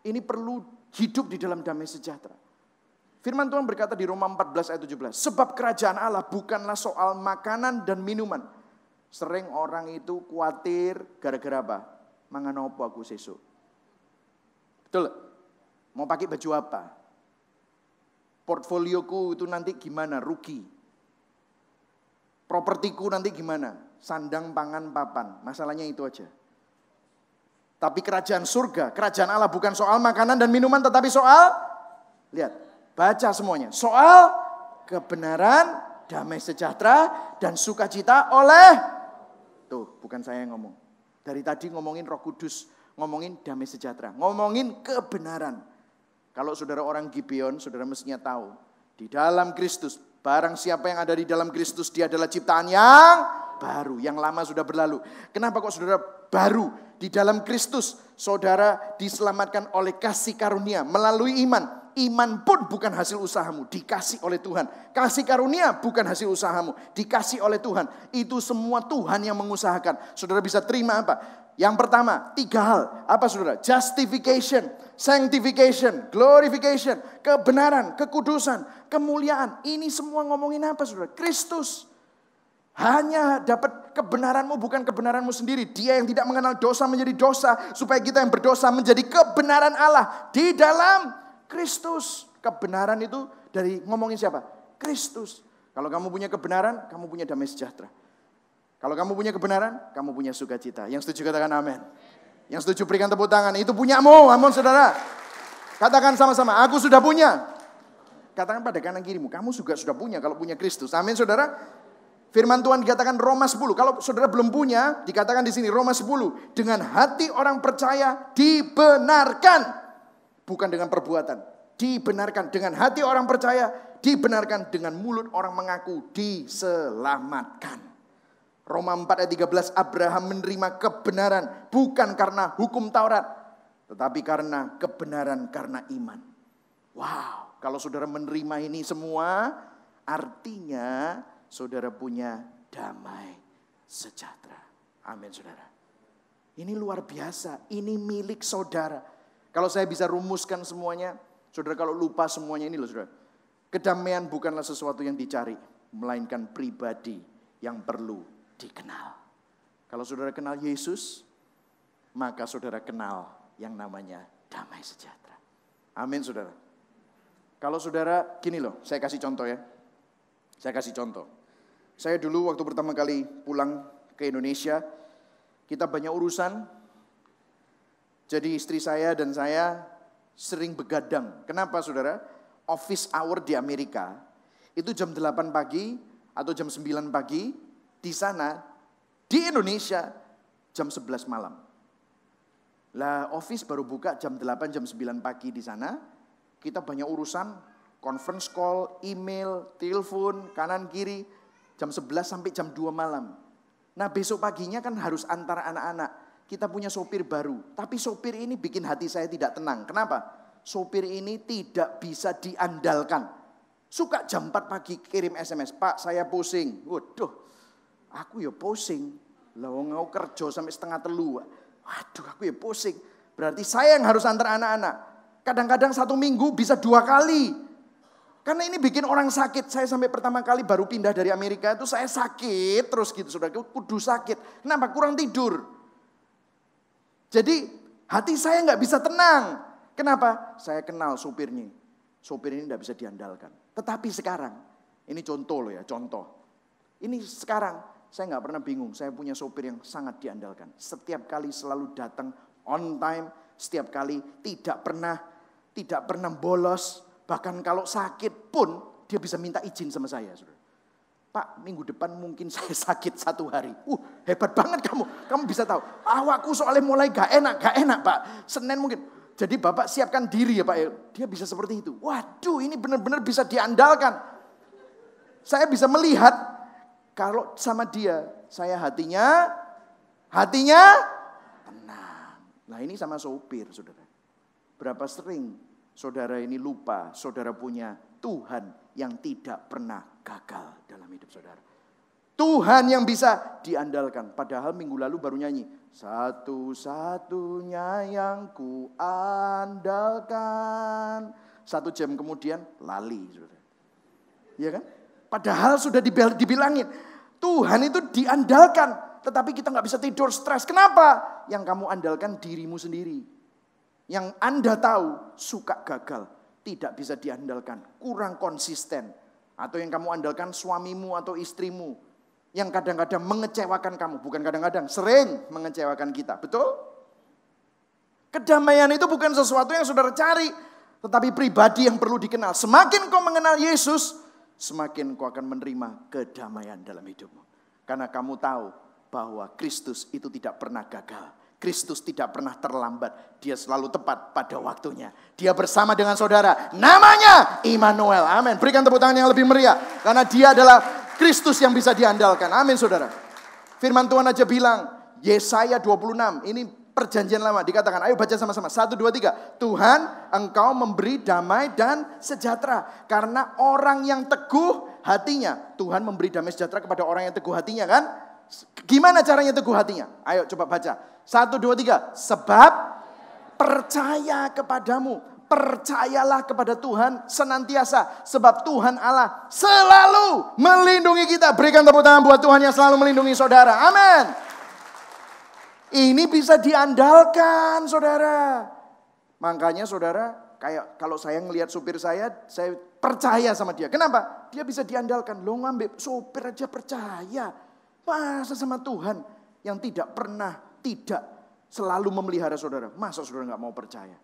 ini perlu hidup di dalam damai sejahtera. Firman Tuhan berkata di Roma 14 ayat 17, sebab kerajaan Allah bukanlah soal makanan dan minuman. Sering orang itu khawatir gara-gara apa? Mangan apa aku sesuk. Betul? Mau pakai baju apa? Portfolioku itu nanti gimana? Rugi. Propertiku nanti gimana? Sandang, pangan, papan. Masalahnya itu aja. Tapi kerajaan surga, kerajaan Allah bukan soal makanan dan minuman tetapi soal lihat, baca semuanya. Soal kebenaran, damai sejahtera dan sukacita oleh tuh, bukan saya yang ngomong. Dari tadi ngomongin Roh Kudus, ngomongin damai sejahtera, ngomongin kebenaran. Kalau saudara orang Gibeon, saudara mestinya tahu. Di dalam Kristus, barang siapa yang ada di dalam Kristus, dia adalah ciptaan yang baru. Yang lama sudah berlalu. Kenapa kok saudara baru? Di dalam Kristus, saudara diselamatkan oleh kasih karunia melalui iman iman pun bukan hasil usahamu, dikasih oleh Tuhan. Kasih karunia bukan hasil usahamu, dikasih oleh Tuhan. Itu semua Tuhan yang mengusahakan. Saudara bisa terima apa? Yang pertama, tiga hal. Apa saudara? Justification, sanctification, glorification, kebenaran, kekudusan, kemuliaan. Ini semua ngomongin apa saudara? Kristus. Hanya dapat kebenaranmu bukan kebenaranmu sendiri. Dia yang tidak mengenal dosa menjadi dosa. Supaya kita yang berdosa menjadi kebenaran Allah. Di dalam Kristus. Kebenaran itu dari ngomongin siapa? Kristus. Kalau kamu punya kebenaran, kamu punya damai sejahtera. Kalau kamu punya kebenaran, kamu punya sukacita. Yang setuju katakan amin. Yang setuju berikan tepuk tangan. Itu punya punyamu, amin saudara. Katakan sama-sama, aku sudah punya. Katakan pada kanan kirimu, kamu juga sudah punya kalau punya Kristus. Amin saudara. Firman Tuhan dikatakan Roma 10. Kalau saudara belum punya, dikatakan di sini Roma 10. Dengan hati orang percaya dibenarkan. Bukan dengan perbuatan. Dibenarkan. Dengan hati orang percaya dibenarkan. Dengan mulut orang mengaku diselamatkan. Roma 4 ayat 13, Abraham menerima kebenaran bukan karena hukum Taurat, tetapi karena kebenaran karena iman. Wow, kalau saudara menerima ini semua, artinya saudara punya damai sejahtera. Amin saudara. Ini luar biasa, ini milik saudara. Kalau saya bisa rumuskan semuanya, saudara kalau lupa semuanya ini loh saudara. Kedamaian bukanlah sesuatu yang dicari, melainkan pribadi yang perlu dikenal. Kalau saudara kenal Yesus, maka saudara kenal yang namanya damai sejahtera. Amin saudara. Kalau saudara, gini loh, saya kasih contoh ya. Saya kasih contoh. Saya dulu waktu pertama kali pulang ke Indonesia, kita banyak urusan. Jadi istri saya dan saya sering begadang. Kenapa saudara? Office hour di Amerika, itu jam 8 pagi atau jam 9 pagi, di sana di Indonesia jam 11 malam. Lah office baru buka jam 8 jam 9 pagi di sana. Kita banyak urusan, conference call, email, telepon, kanan kiri jam 11 sampai jam 2 malam. Nah, besok paginya kan harus antar anak-anak. Kita punya sopir baru, tapi sopir ini bikin hati saya tidak tenang. Kenapa? Sopir ini tidak bisa diandalkan. Suka jam 4 pagi kirim SMS, "Pak, saya pusing." Waduh, Aku ya pusing. Lah ngau kerja sampai setengah telu. Waduh, aku ya pusing. Berarti saya yang harus antar anak-anak. Kadang-kadang satu minggu bisa dua kali. Karena ini bikin orang sakit. Saya sampai pertama kali baru pindah dari Amerika itu saya sakit terus gitu. Sudah kudu sakit. Kenapa? Kurang tidur. Jadi hati saya nggak bisa tenang. Kenapa? Saya kenal supirnya. Supir ini nggak bisa diandalkan. Tetapi sekarang, ini contoh loh ya, contoh. Ini sekarang saya nggak pernah bingung, saya punya sopir yang sangat diandalkan. Setiap kali selalu datang on time, setiap kali tidak pernah tidak pernah bolos, bahkan kalau sakit pun dia bisa minta izin sama saya. Saudara. Pak, minggu depan mungkin saya sakit satu hari. Uh, hebat banget kamu. Kamu bisa tahu. Awakku soalnya mulai gak enak, gak enak Pak. Senin mungkin. Jadi Bapak siapkan diri ya Pak. Ya. Dia bisa seperti itu. Waduh, ini benar-benar bisa diandalkan. Saya bisa melihat kalau sama dia, saya hatinya, hatinya tenang. Nah ini sama sopir saudara. Berapa sering saudara ini lupa saudara punya Tuhan yang tidak pernah gagal dalam hidup saudara. Tuhan yang bisa diandalkan. Padahal minggu lalu baru nyanyi. Satu-satunya yang ku andalkan. Satu jam kemudian lali. Iya kan? Padahal sudah dibilangin, Tuhan itu diandalkan. Tetapi kita nggak bisa tidur stres. Kenapa? Yang kamu andalkan dirimu sendiri. Yang Anda tahu suka gagal. Tidak bisa diandalkan. Kurang konsisten. Atau yang kamu andalkan suamimu atau istrimu. Yang kadang-kadang mengecewakan kamu. Bukan kadang-kadang, sering mengecewakan kita. Betul? Kedamaian itu bukan sesuatu yang saudara cari. Tetapi pribadi yang perlu dikenal. Semakin kau mengenal Yesus, semakin kau akan menerima kedamaian dalam hidupmu. Karena kamu tahu bahwa Kristus itu tidak pernah gagal. Kristus tidak pernah terlambat. Dia selalu tepat pada waktunya. Dia bersama dengan saudara. Namanya Immanuel. Amin. Berikan tepuk tangan yang lebih meriah. Karena dia adalah Kristus yang bisa diandalkan. Amin saudara. Firman Tuhan aja bilang. Yesaya 26. Ini perjanjian lama. Dikatakan, ayo baca sama-sama. Satu, dua, tiga. Tuhan, engkau memberi damai dan sejahtera. Karena orang yang teguh hatinya. Tuhan memberi damai sejahtera kepada orang yang teguh hatinya kan? Gimana caranya teguh hatinya? Ayo coba baca. Satu, dua, tiga. Sebab percaya kepadamu. Percayalah kepada Tuhan senantiasa. Sebab Tuhan Allah selalu melindungi kita. Berikan tepuk tangan buat Tuhan yang selalu melindungi saudara. Amin. Ini bisa diandalkan saudara. Makanya saudara, kayak kalau saya ngelihat supir saya, saya percaya sama dia. Kenapa? Dia bisa diandalkan. Lo ngambil supir aja percaya. Masa sama Tuhan yang tidak pernah, tidak selalu memelihara saudara. Masa saudara nggak mau percaya?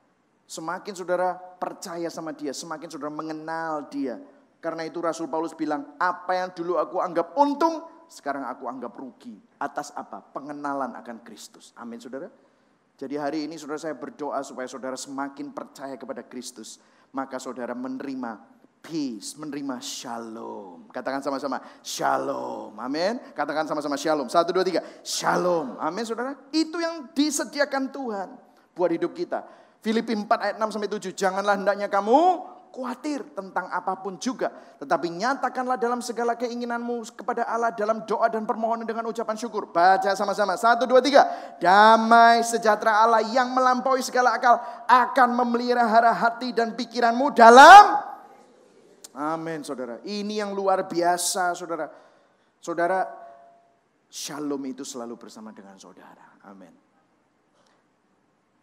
Semakin saudara percaya sama dia, semakin saudara mengenal dia. Karena itu Rasul Paulus bilang, apa yang dulu aku anggap untung, sekarang aku anggap rugi. Atas apa? Pengenalan akan Kristus. Amin saudara. Jadi hari ini saudara saya berdoa supaya saudara semakin percaya kepada Kristus. Maka saudara menerima peace, menerima shalom. Katakan sama-sama shalom. Amin. Katakan sama-sama shalom. Satu, dua, tiga. Shalom. Amin saudara. Itu yang disediakan Tuhan buat hidup kita. Filipi 4 ayat 6 sampai 7. Janganlah hendaknya kamu khawatir tentang apapun juga. Tetapi nyatakanlah dalam segala keinginanmu kepada Allah dalam doa dan permohonan dengan ucapan syukur. Baca sama-sama. Satu, dua, tiga. Damai sejahtera Allah yang melampaui segala akal akan memelihara hati dan pikiranmu dalam. Amin saudara. Ini yang luar biasa saudara. Saudara, shalom itu selalu bersama dengan saudara. Amin.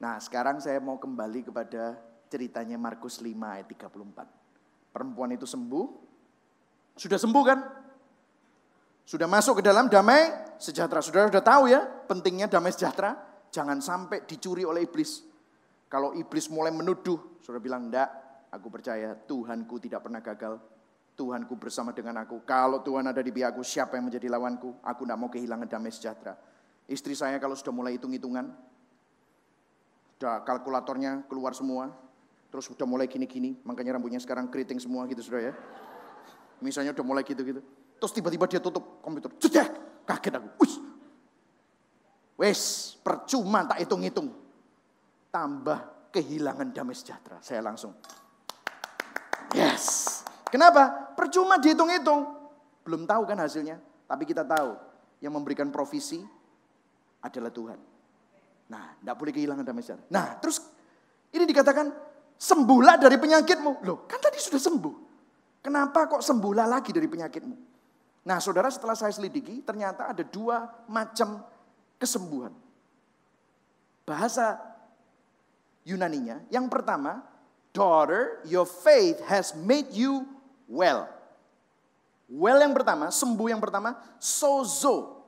Nah sekarang saya mau kembali kepada ceritanya Markus 5 ayat 34. Perempuan itu sembuh, sudah sembuh kan? Sudah masuk ke dalam damai sejahtera. Saudara sudah tahu ya pentingnya damai sejahtera. Jangan sampai dicuri oleh iblis. Kalau iblis mulai menuduh, saudara bilang, enggak, aku percaya Tuhanku tidak pernah gagal. Tuhanku bersama dengan aku. Kalau Tuhan ada di pihakku, siapa yang menjadi lawanku? Aku tidak mau kehilangan damai sejahtera. Istri saya kalau sudah mulai hitung-hitungan, sudah kalkulatornya keluar semua, terus udah mulai gini-gini, makanya rambutnya sekarang keriting semua gitu sudah ya. Misalnya udah mulai gitu-gitu. Terus tiba-tiba dia tutup komputer. cedek, kaget aku. Wis. Wis, percuma tak hitung-hitung. Tambah kehilangan damai sejahtera. Saya langsung. Yes. Kenapa? Percuma dihitung-hitung. Belum tahu kan hasilnya. Tapi kita tahu yang memberikan provisi adalah Tuhan. Nah, tidak boleh kehilangan damai sejahtera. Nah, terus ini dikatakan Sembuhlah dari penyakitmu. Loh, kan tadi sudah sembuh. Kenapa kok sembuhlah lagi dari penyakitmu? Nah saudara setelah saya selidiki ternyata ada dua macam kesembuhan. Bahasa Yunaninya, yang pertama, daughter, your faith has made you well. Well yang pertama, sembuh yang pertama, sozo.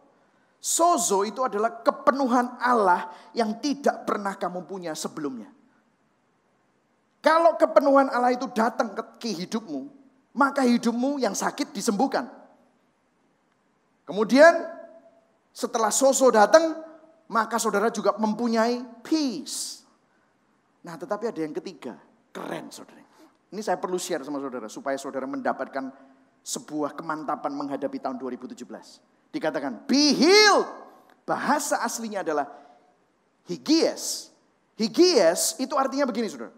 Sozo itu adalah kepenuhan Allah yang tidak pernah kamu punya sebelumnya. Kalau kepenuhan Allah itu datang ke hidupmu, maka hidupmu yang sakit disembuhkan. Kemudian setelah soso datang, maka saudara juga mempunyai peace. Nah tetapi ada yang ketiga, keren saudara. Ini saya perlu share sama saudara, supaya saudara mendapatkan sebuah kemantapan menghadapi tahun 2017. Dikatakan, be healed. Bahasa aslinya adalah higies. Higies itu artinya begini saudara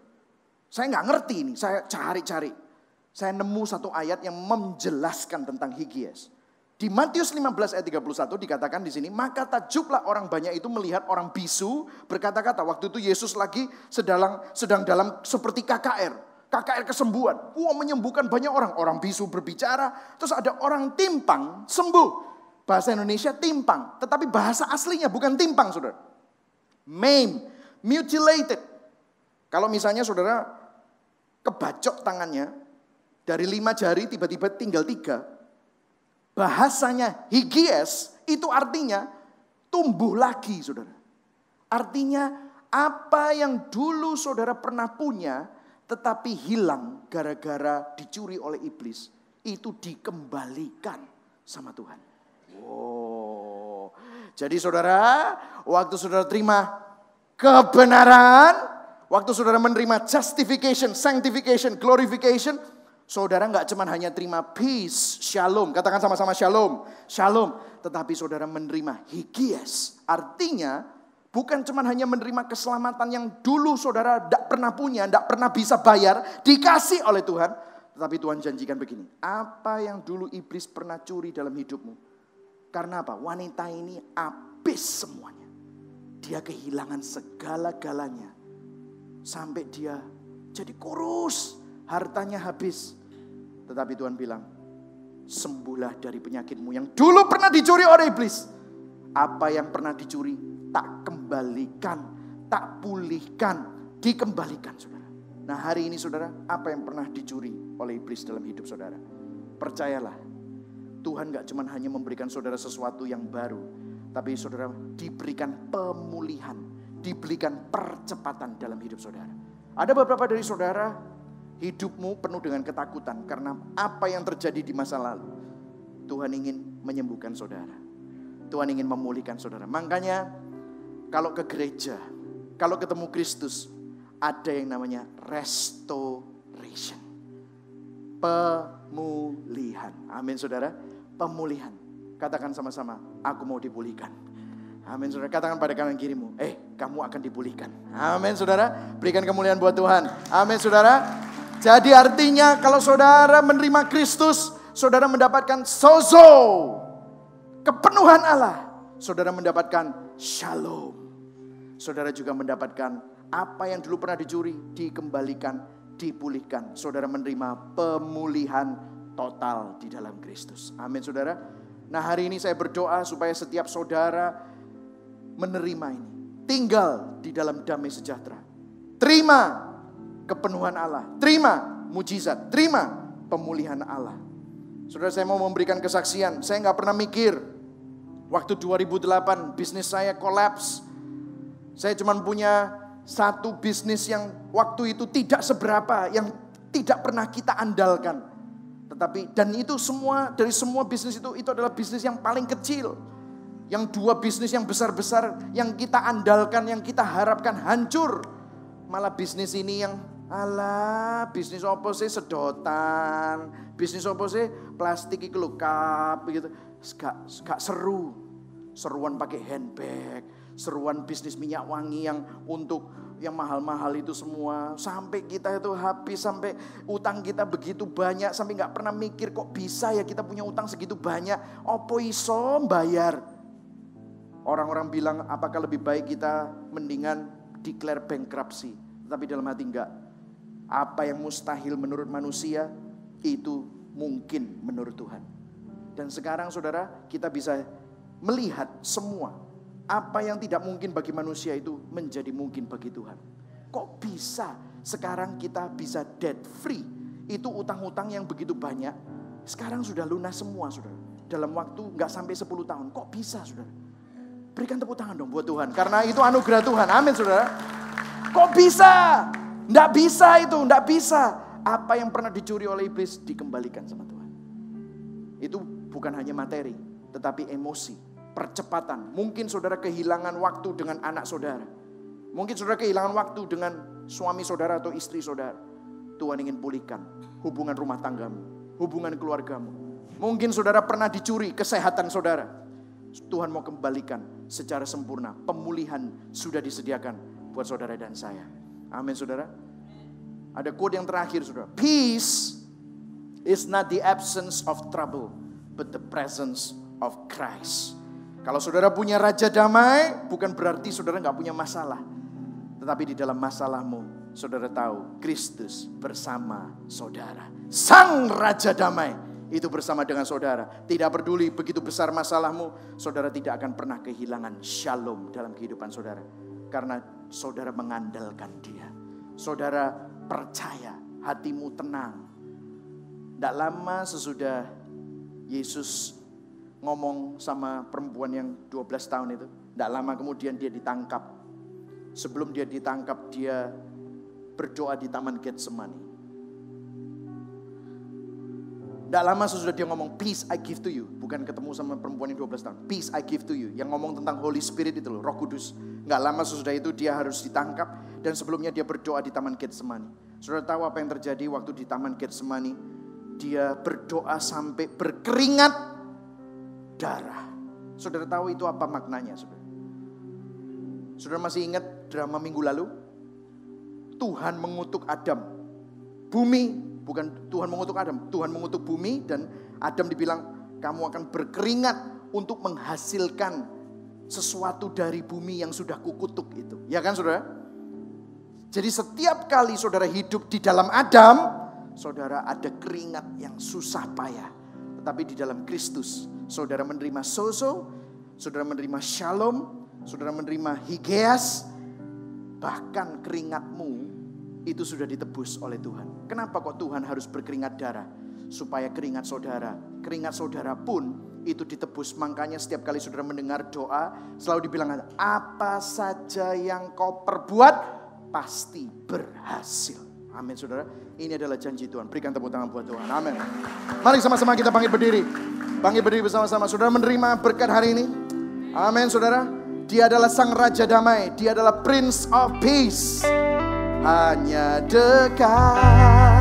saya nggak ngerti ini, saya cari-cari. Saya nemu satu ayat yang menjelaskan tentang higies. Di Matius 15 ayat 31 dikatakan di sini, maka takjublah orang banyak itu melihat orang bisu berkata-kata. Waktu itu Yesus lagi sedang sedang dalam seperti KKR. KKR kesembuhan. Wah menyembuhkan banyak orang. Orang bisu berbicara. Terus ada orang timpang sembuh. Bahasa Indonesia timpang. Tetapi bahasa aslinya bukan timpang saudara. maim, mutilated. Kalau misalnya saudara kebacok tangannya. Dari lima jari tiba-tiba tinggal tiga. Bahasanya higies itu artinya tumbuh lagi saudara. Artinya apa yang dulu saudara pernah punya tetapi hilang gara-gara dicuri oleh iblis itu dikembalikan sama Tuhan. Wow. Jadi saudara, waktu saudara terima kebenaran Waktu saudara menerima justification, sanctification, glorification, saudara nggak cuman hanya terima peace, shalom, katakan sama-sama shalom, shalom, tetapi saudara menerima higies. Artinya bukan cuman hanya menerima keselamatan yang dulu saudara tidak pernah punya, tidak pernah bisa bayar, dikasih oleh Tuhan. Tetapi Tuhan janjikan begini, apa yang dulu iblis pernah curi dalam hidupmu? Karena apa? Wanita ini habis semuanya. Dia kehilangan segala-galanya sampai dia jadi kurus, hartanya habis. Tetapi Tuhan bilang, sembuhlah dari penyakitmu yang dulu pernah dicuri oleh iblis. Apa yang pernah dicuri tak kembalikan, tak pulihkan, dikembalikan saudara. Nah hari ini saudara, apa yang pernah dicuri oleh iblis dalam hidup saudara? Percayalah, Tuhan gak cuman hanya memberikan saudara sesuatu yang baru, tapi saudara diberikan pemulihan dibelikan percepatan dalam hidup saudara. Ada beberapa dari saudara, hidupmu penuh dengan ketakutan karena apa yang terjadi di masa lalu. Tuhan ingin menyembuhkan saudara. Tuhan ingin memulihkan saudara. Makanya kalau ke gereja, kalau ketemu Kristus, ada yang namanya restoration. Pemulihan. Amin saudara. Pemulihan. Katakan sama-sama, aku mau dipulihkan Amin saudara. Katakan pada kanan kirimu, eh kamu akan dipulihkan. Amin saudara. Berikan kemuliaan buat Tuhan. Amin saudara. Jadi artinya kalau saudara menerima Kristus, saudara mendapatkan sozo. Kepenuhan Allah. Saudara mendapatkan shalom. Saudara juga mendapatkan apa yang dulu pernah dicuri, dikembalikan, dipulihkan. Saudara menerima pemulihan total di dalam Kristus. Amin saudara. Nah hari ini saya berdoa supaya setiap saudara menerima ini. Tinggal di dalam damai sejahtera. Terima kepenuhan Allah. Terima mujizat. Terima pemulihan Allah. Saudara saya mau memberikan kesaksian. Saya nggak pernah mikir. Waktu 2008 bisnis saya kolaps. Saya cuma punya satu bisnis yang waktu itu tidak seberapa. Yang tidak pernah kita andalkan. Tetapi dan itu semua dari semua bisnis itu itu adalah bisnis yang paling kecil. Yang dua bisnis yang besar-besar yang kita andalkan, yang kita harapkan hancur. Malah bisnis ini yang ala bisnis apa sih sedotan, bisnis apa sih plastik iki lho gitu. Gak, gak seru. Seruan pakai handbag, seruan bisnis minyak wangi yang untuk yang mahal-mahal itu semua. Sampai kita itu habis, sampai utang kita begitu banyak, sampai nggak pernah mikir kok bisa ya kita punya utang segitu banyak. Opo iso bayar? Orang-orang bilang apakah lebih baik kita mendingan declare bankruptcy. Tapi dalam hati enggak. Apa yang mustahil menurut manusia itu mungkin menurut Tuhan. Dan sekarang saudara kita bisa melihat semua apa yang tidak mungkin bagi manusia itu menjadi mungkin bagi Tuhan. Kok bisa sekarang kita bisa debt free? Itu utang-utang yang begitu banyak sekarang sudah lunas semua saudara. Dalam waktu nggak sampai 10 tahun. Kok bisa saudara? Berikan tepuk tangan dong buat Tuhan. Karena itu anugerah Tuhan. Amin saudara. Kok bisa? Nggak bisa itu, nggak bisa. Apa yang pernah dicuri oleh iblis dikembalikan sama Tuhan. Itu bukan hanya materi, tetapi emosi, percepatan. Mungkin saudara kehilangan waktu dengan anak saudara. Mungkin saudara kehilangan waktu dengan suami saudara atau istri saudara. Tuhan ingin pulihkan hubungan rumah tanggamu, hubungan keluargamu. Mungkin saudara pernah dicuri kesehatan saudara. Tuhan mau kembalikan secara sempurna. Pemulihan sudah disediakan buat saudara dan saya. Amin saudara. Ada quote yang terakhir saudara. Peace is not the absence of trouble, but the presence of Christ. Kalau saudara punya raja damai, bukan berarti saudara nggak punya masalah. Tetapi di dalam masalahmu, saudara tahu Kristus bersama saudara. Sang Raja Damai itu bersama dengan saudara. Tidak peduli begitu besar masalahmu, saudara tidak akan pernah kehilangan shalom dalam kehidupan saudara. Karena saudara mengandalkan dia. Saudara percaya, hatimu tenang. Tidak lama sesudah Yesus ngomong sama perempuan yang 12 tahun itu. Tidak lama kemudian dia ditangkap. Sebelum dia ditangkap, dia berdoa di Taman Getsemani tidak lama sesudah dia ngomong, peace I give to you. Bukan ketemu sama perempuan yang 12 tahun. Peace I give to you. Yang ngomong tentang Holy Spirit itu loh, roh kudus. Nggak lama sesudah itu dia harus ditangkap. Dan sebelumnya dia berdoa di Taman Getsemani. Saudara tahu apa yang terjadi waktu di Taman Getsemani? Dia berdoa sampai berkeringat darah. Saudara tahu itu apa maknanya? Saudara, saudara masih ingat drama minggu lalu? Tuhan mengutuk Adam. Bumi Bukan Tuhan mengutuk Adam, Tuhan mengutuk bumi dan Adam dibilang kamu akan berkeringat untuk menghasilkan sesuatu dari bumi yang sudah kukutuk itu. Ya kan saudara? Jadi setiap kali saudara hidup di dalam Adam, saudara ada keringat yang susah payah. Tetapi di dalam Kristus, saudara menerima sozo, saudara menerima shalom, saudara menerima higeas, bahkan keringatmu itu sudah ditebus oleh Tuhan. Kenapa kok Tuhan harus berkeringat darah? Supaya keringat saudara, keringat saudara pun itu ditebus. Makanya setiap kali saudara mendengar doa, selalu dibilang, apa saja yang kau perbuat, pasti berhasil. Amin saudara. Ini adalah janji Tuhan. Berikan tepuk tangan buat Tuhan. Amin. Mari sama-sama kita panggil berdiri. Panggil berdiri bersama-sama. Saudara menerima berkat hari ini. Amin saudara. Dia adalah sang Raja Damai. Dia adalah Prince of Peace hanya dekat